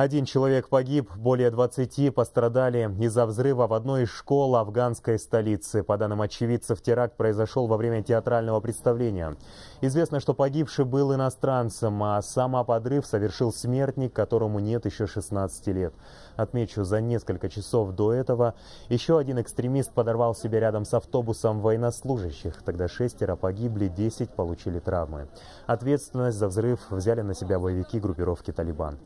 Один человек погиб, более 20 пострадали из-за взрыва в одной из школ афганской столицы. По данным очевидцев, теракт произошел во время театрального представления. Известно, что погибший был иностранцем, а подрыв совершил смертник, которому нет еще 16 лет. Отмечу, за несколько часов до этого еще один экстремист подорвал себя рядом с автобусом военнослужащих. Тогда шестеро погибли, 10 получили травмы. Ответственность за взрыв взяли на себя боевики группировки «Талибан».